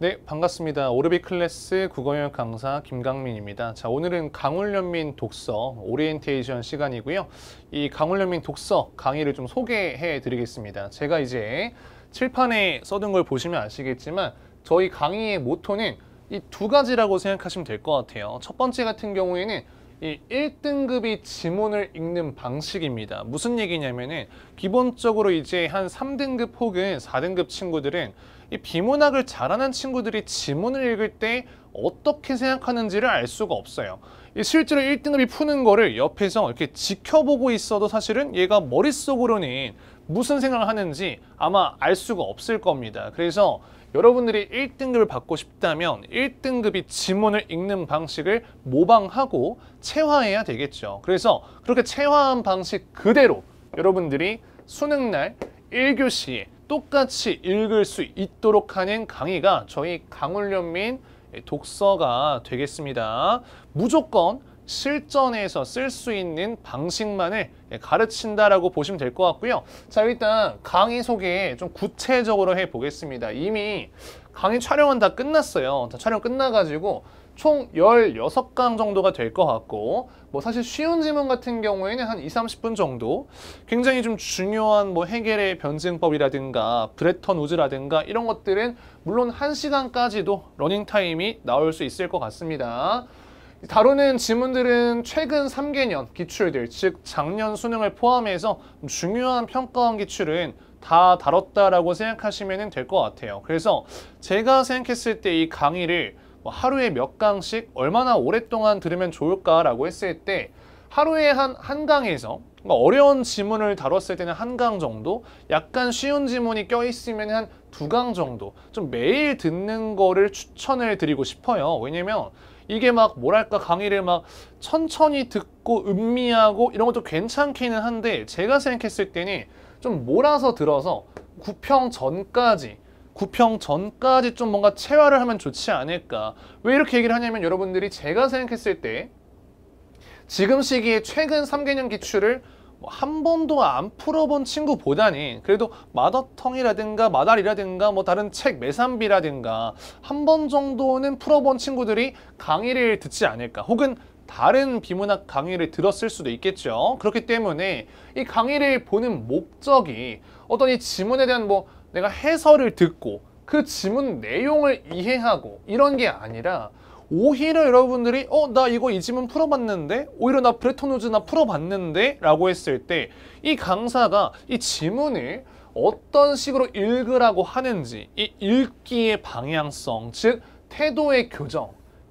네, 반갑습니다. 오르비 클래스 국어영역 강사 김강민입니다. 자, 오늘은 강훈련민 독서 오리엔테이션 시간이고요. 이 강훈련민 독서 강의를 좀 소개해 드리겠습니다. 제가 이제 칠판에 써둔 걸 보시면 아시겠지만 저희 강의의 모토는 이 두 가지라고 생각하시면 될 것 같아요. 첫 번째 같은 경우에는 이 1등급이 지문을 읽는 방식입니다. 무슨 얘기냐면은 기본적으로 이제 한 3등급 혹은 4등급 친구들은 이 비문학을 잘하는 친구들이 지문을 읽을 때 어떻게 생각하는지를 알 수가 없어요. 실제로 1등급이 푸는 거를 옆에서 이렇게 지켜보고 있어도 사실은 얘가 머릿속으로는 무슨 생각을 하는지 아마 알 수가 없을 겁니다. 그래서 여러분들이 1등급을 받고 싶다면 1등급이 지문을 읽는 방식을 모방하고 체화해야 되겠죠. 그래서 그렇게 체화한 방식 그대로 여러분들이 수능날 1교시에 똑같이 읽을 수 있도록 하는 강의가 저희 강훈련민 독서가 되겠습니다. 무조건 실전에서 쓸 수 있는 방식만을 가르친다라고 보시면 될 것 같고요. 자, 일단 강의 소개 좀 구체적으로 해보겠습니다. 이미 강의 촬영은 다 끝났어요. 다 촬영 끝나가지고 총 16강 정도가 될 것 같고 뭐 사실 쉬운 지문 같은 경우에는 한 2, 30분 정도 굉장히 좀 중요한 뭐 해겔의 변증법이라든가 브레턴 우즈라든가 이런 것들은 물론 1시간까지도 러닝타임이 나올 수 있을 것 같습니다. 다루는 지문들은 최근 3개년 기출들, 즉 작년 수능을 포함해서 중요한 평가원 기출은 다 다뤘다라고 생각하시면 될 것 같아요. 그래서 제가 생각했을 때 이 강의를 뭐 하루에 몇 강씩 얼마나 오랫동안 들으면 좋을까라고 했을 때 하루에 한, 한 강에서 그러니까 어려운 지문을 다뤘을 때는 한 강 정도 약간 쉬운 지문이 껴있으면 한 두 강 정도 좀 매일 듣는 거를 추천을 드리고 싶어요 왜냐면 이게 막 뭐랄까 강의를 막 천천히 듣고 음미하고 이런 것도 괜찮기는 한데 제가 생각했을 때는 좀 몰아서 들어서 구평 전까지 구평 전까지 좀 뭔가 체화를 하면 좋지 않을까 왜 이렇게 얘기를 하냐면 여러분들이 제가 생각했을 때 지금 시기에 최근 3개년 기출을 뭐 한 번도 안 풀어본 친구보다는 그래도 마더텅이라든가 마달이라든가 뭐 다른 책 매산비라든가 한 번 정도는 풀어본 친구들이 강의를 듣지 않을까 혹은 다른 비문학 강의를 들었을 수도 있겠죠 그렇기 때문에 이 강의를 보는 목적이 어떤 이 지문에 대한 뭐 내가 해설을 듣고 그 지문 내용을 이해하고 이런 게 아니라 오히려 여러분들이 어 나 이거 이 지문 풀어봤는데 오히려 나 브레토노즈나 풀어봤는데 라고 했을 때 이 강사가 이 지문을 어떤 식으로 읽으라고 하는지 이 읽기의 방향성 즉 태도의 교정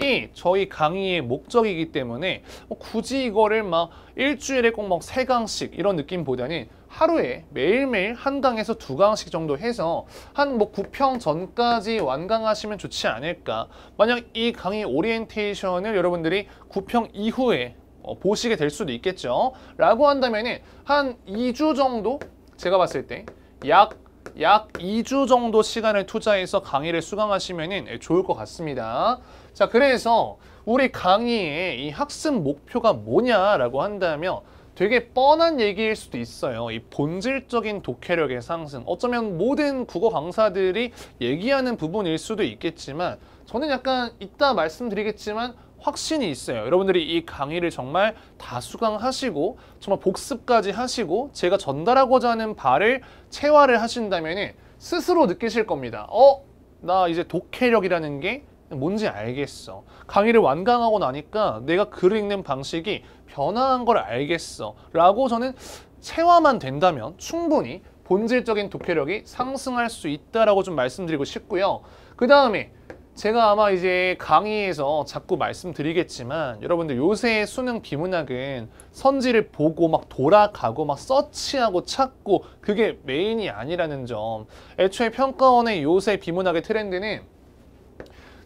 이 저희 강의의 목적이기 때문에 뭐 굳이 이거를 막 일주일에 꼭 막 세강씩 이런 느낌보다는 하루에 매일매일 한 강에서 두 강씩 정도 해서 한뭐 9평 전까지 완강하시면 좋지 않을까 만약 이 강의 오리엔테이션을 여러분들이 9평 이후에 어, 보시게 될 수도 있겠죠 라고 한다면 한 2주 정도 제가 봤을 때약 약 2주 정도 시간을 투자해서 강의를 수강하시면 좋을 것 같습니다. 자, 그래서 우리 강의의 이 학습 목표가 뭐냐라고 한다면 되게 뻔한 얘기일 수도 있어요. 이 본질적인 독해력의 상승. 어쩌면 모든 국어 강사들이 얘기하는 부분일 수도 있겠지만 저는 약간 이따 말씀드리겠지만 확신이 있어요. 여러분들이 이 강의를 정말 다 수강하시고 정말 복습까지 하시고 제가 전달하고자 하는 바를 체화를 하신다면 스스로 느끼실 겁니다. 어? 나 이제 독해력이라는 게 뭔지 알겠어. 강의를 완강하고 나니까 내가 글을 읽는 방식이 변화한 걸 알겠어. 라고 저는 체화만 된다면 충분히 본질적인 독해력이 상승할 수 있다라고 좀 말씀드리고 싶고요. 그 다음에 제가 아마 이제 강의에서 자꾸 말씀드리겠지만 여러분들 요새 수능 비문학은 선지를 보고 막 돌아가고 막 서치하고 찾고 그게 메인이 아니라는 점 애초에 평가원의 요새 비문학의 트렌드는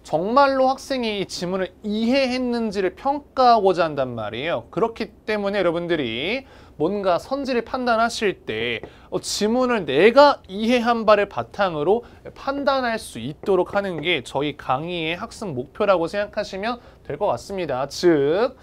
정말로 학생이 이 지문을 이해했는지를 평가하고자 한단 말이에요. 그렇기 때문에 여러분들이 뭔가 선지를 판단하실 때 어, 지문을 내가 이해한 바를 바탕으로 판단할 수 있도록 하는 게 저희 강의의 학습 목표라고 생각하시면 될 것 같습니다. 즉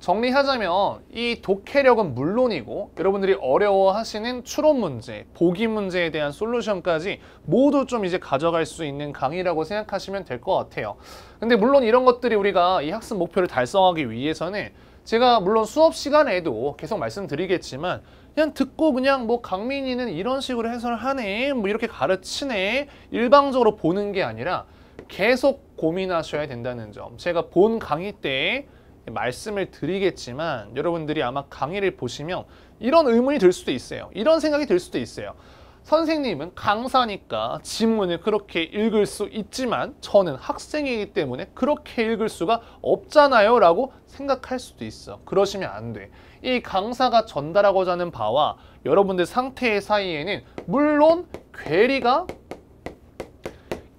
정리하자면 이 독해력은 물론이고 여러분들이 어려워하시는 추론 문제, 보기 문제에 대한 솔루션까지 모두 좀 이제 가져갈 수 있는 강의라고 생각하시면 될 것 같아요. 근데 물론 이런 것들이 우리가 이 학습 목표를 달성하기 위해서는 제가 물론 수업 시간에도 계속 말씀드리겠지만 그냥 듣고 그냥 뭐 강민이는 이런 식으로 해설을 하네 뭐 이렇게 가르치네 일방적으로 보는 게 아니라 계속 고민하셔야 된다는 점 제가 본 강의 때 말씀을 드리겠지만 여러분들이 아마 강의를 보시면 이런 의문이 들 수도 있어요. 이런 생각이 들 수도 있어요. 선생님은 강사니까 지문을 그렇게 읽을 수 있지만 저는 학생이기 때문에 그렇게 읽을 수가 없잖아요 라고 생각할 수도 있어 그러시면 안돼이 강사가 전달하고자 하는 바와 여러분들 상태의 사이에는 물론 괴리가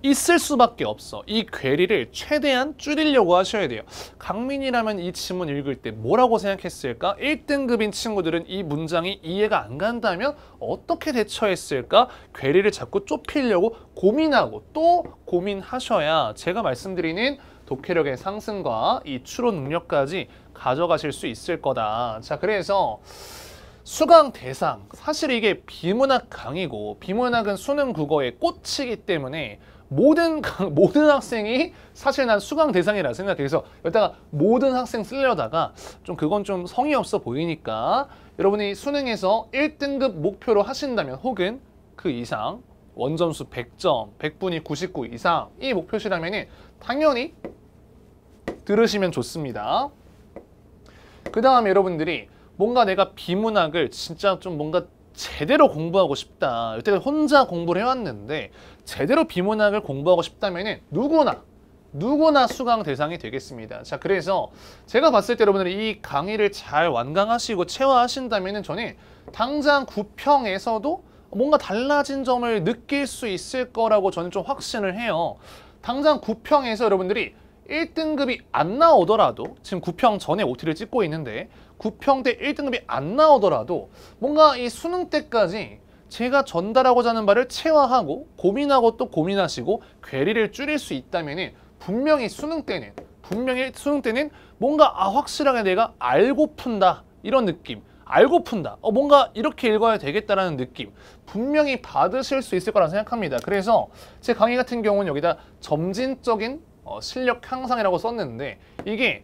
있을 수밖에 없어. 이 괴리를 최대한 줄이려고 하셔야 돼요. 강민이라면 이 지문 읽을 때 뭐라고 생각했을까? 1등급인 친구들은 이 문장이 이해가 안 간다면 어떻게 대처했을까? 괴리를 자꾸 좁히려고 고민하고 또 고민하셔야 제가 말씀드리는 독해력의 상승과 이 추론 능력까지 가져가실 수 있을 거다. 자, 그래서 수강 대상, 사실 이게 비문학 강의고 비문학은 수능 국어의 꽃이기 때문에 모든 모든 학생이 사실 난 수강 대상이라 생각해서 여기다가 모든 학생 쓰려다가 좀 그건 좀 성의 없어 보이니까 여러분이 수능에서 1등급 목표로 하신다면 혹은 그 이상 원점수 100점, 100분이 99 이상 이 목표시라면 당연히 들으시면 좋습니다. 그 다음에 여러분들이 뭔가 내가 비문학을 진짜 좀 뭔가 제대로 공부하고 싶다 여태 혼자 공부를 해왔는데 제대로 비문학을 공부하고 싶다면 누구나 누구나 수강 대상이 되겠습니다. 자, 그래서 제가 봤을 때 여러분들이 이 강의를 잘 완강하시고 체화하신다면 저는 당장 9평에서도 뭔가 달라진 점을 느낄 수 있을 거라고 저는 좀 확신을 해요. 당장 9평에서 여러분들이 1등급이 안 나오더라도 지금 9평 전에 OT를 찍고 있는데 9평대 1등급이 안 나오더라도 뭔가 이 수능 때까지 제가 전달하고자 하는 바를 체화하고 고민하고 또 고민하시고 괴리를 줄일 수 있다면 분명히 수능 때는 분명히 수능 때는 뭔가 아 확실하게 내가 알고 푼다 이런 느낌 알고 푼다 어 뭔가 이렇게 읽어야 되겠다라는 느낌 분명히 받으실 수 있을 거라 생각합니다 그래서 제 강의 같은 경우는 여기다 점진적인 어, 실력 향상이라고 썼는데 이게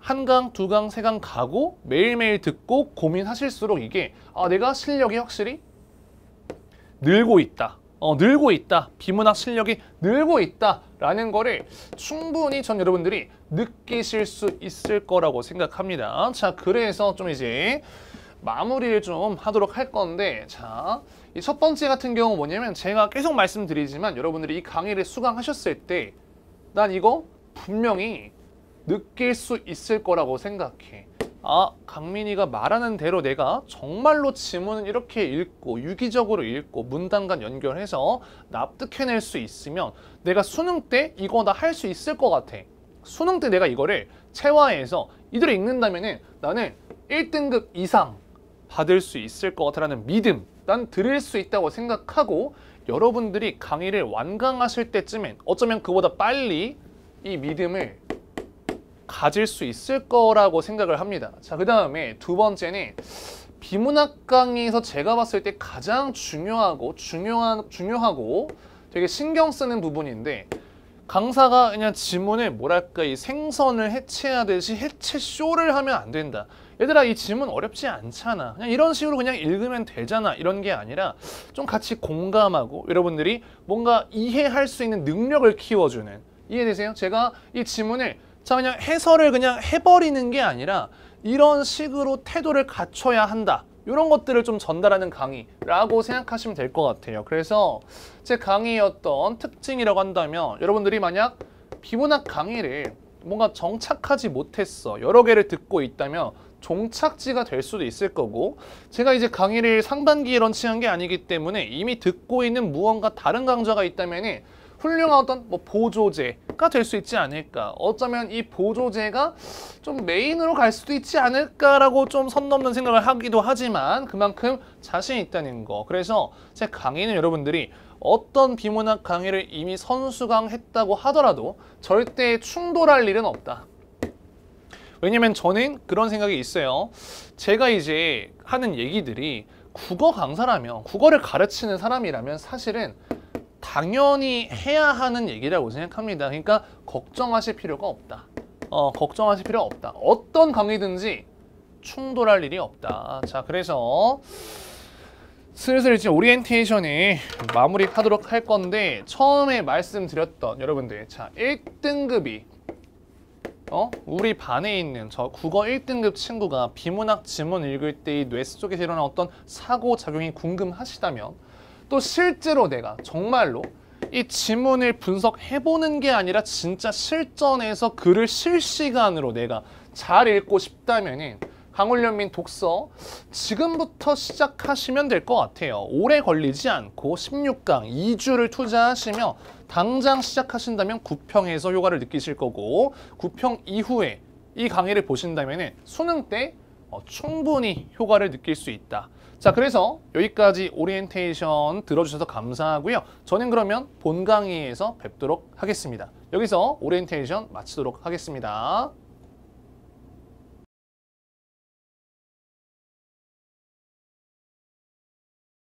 한 강, 두 강, 세강 가고 매일매일 듣고 고민하실수록 이게 아, 내가 실력이 확실히 늘고 있다. 어, 늘고 있다. 비문학 실력이 늘고 있다. 라는 거를 충분히 전 여러분들이 느끼실 수 있을 거라고 생각합니다. 자, 그래서 좀 이제 마무리를 좀 하도록 할 건데 자, 이 첫 번째 같은 경우 뭐냐면 제가 계속 말씀드리지만 여러분들이 이 강의를 수강하셨을 때 난 이거 분명히 느낄 수 있을 거라고 생각해. 아, 강민이가 말하는 대로 내가 정말로 지문을 이렇게 읽고 유기적으로 읽고 문단간 연결해서 납득해낼 수 있으면 내가 수능 때 이거 나할수 있을 것 같아. 수능 때 내가 이거를 체화해서 이대로 읽는다면 나는 1등급 이상 받을 수 있을 것 같다는 믿음 난 들을 수 있다고 생각하고 여러분들이 강의를 완강하실 때쯤엔 어쩌면 그보다 빨리 이 믿음을 가질 수 있을 거라고 생각을 합니다. 자, 그 다음에 두 번째는 비문학 강의에서 제가 봤을 때 가장 중요하고 중요한 중요하고 되게 신경 쓰는 부분인데 강사가 그냥 지문을 뭐랄까 이 생선을 해체하듯이 해체 쇼를 하면 안 된다. 얘들아 이 지문 어렵지 않잖아. 그냥 이런 식으로 그냥 읽으면 되잖아. 이런 게 아니라 좀 같이 공감하고 여러분들이 뭔가 이해할 수 있는 능력을 키워주는 이해되세요? 제가 이 지문을 자 그냥 해설을 그냥 해버리는 게 아니라 이런 식으로 태도를 갖춰야 한다. 이런 것들을 좀 전달하는 강의라고 생각하시면 될 것 같아요. 그래서 제 강의의 어떤 특징이라고 한다면 여러분들이 만약 비문학 강의를 뭔가 정착하지 못했어. 여러 개를 듣고 있다면 종착지가 될 수도 있을 거고 제가 이제 강의를 상반기에 런칭한 게 아니기 때문에 이미 듣고 있는 무언가 다른 강좌가 있다면 훌륭한 어떤 뭐 보조제가 될 수 있지 않을까 어쩌면 이 보조제가 좀 메인으로 갈 수도 있지 않을까라고 좀 선 넘는 생각을 하기도 하지만 그만큼 자신이 있다는 거 그래서 제 강의는 여러분들이 어떤 비문학 강의를 이미 선수강했다고 하더라도 절대 충돌할 일은 없다 왜냐면 저는 그런 생각이 있어요 제가 이제 하는 얘기들이 국어 강사라면 국어를 가르치는 사람이라면 사실은 당연히 해야 하는 얘기라고 생각합니다. 그러니까 걱정하실 필요가 없다. 어, 걱정하실 필요 없다. 어떤 관계든지 충돌할 일이 없다. 자, 그래서 슬슬 이제 오리엔테이션이 마무리하도록 할 건데 처음에 말씀드렸던 여러분들 자 1등급이 어? 우리 반에 있는 저 국어 1등급 친구가 비문학 지문 읽을 때의 뇌 속에서 일어난 어떤 사고작용이 궁금하시다면 또 실제로 내가 정말로 이 지문을 분석해보는 게 아니라 진짜 실전에서 글을 실시간으로 내가 잘 읽고 싶다면 강훈련민 독서 지금부터 시작하시면 될 것 같아요. 오래 걸리지 않고 16강 2주를 투자하시며 당장 시작하신다면 9평에서 효과를 느끼실 거고 9평 이후에 이 강의를 보신다면 수능 때 어, 충분히 효과를 느낄 수 있다. 자 그래서 여기까지 오리엔테이션 들어주셔서 감사하고요. 저는 그러면 본 강의에서 뵙도록 하겠습니다. 여기서 오리엔테이션 마치도록 하겠습니다.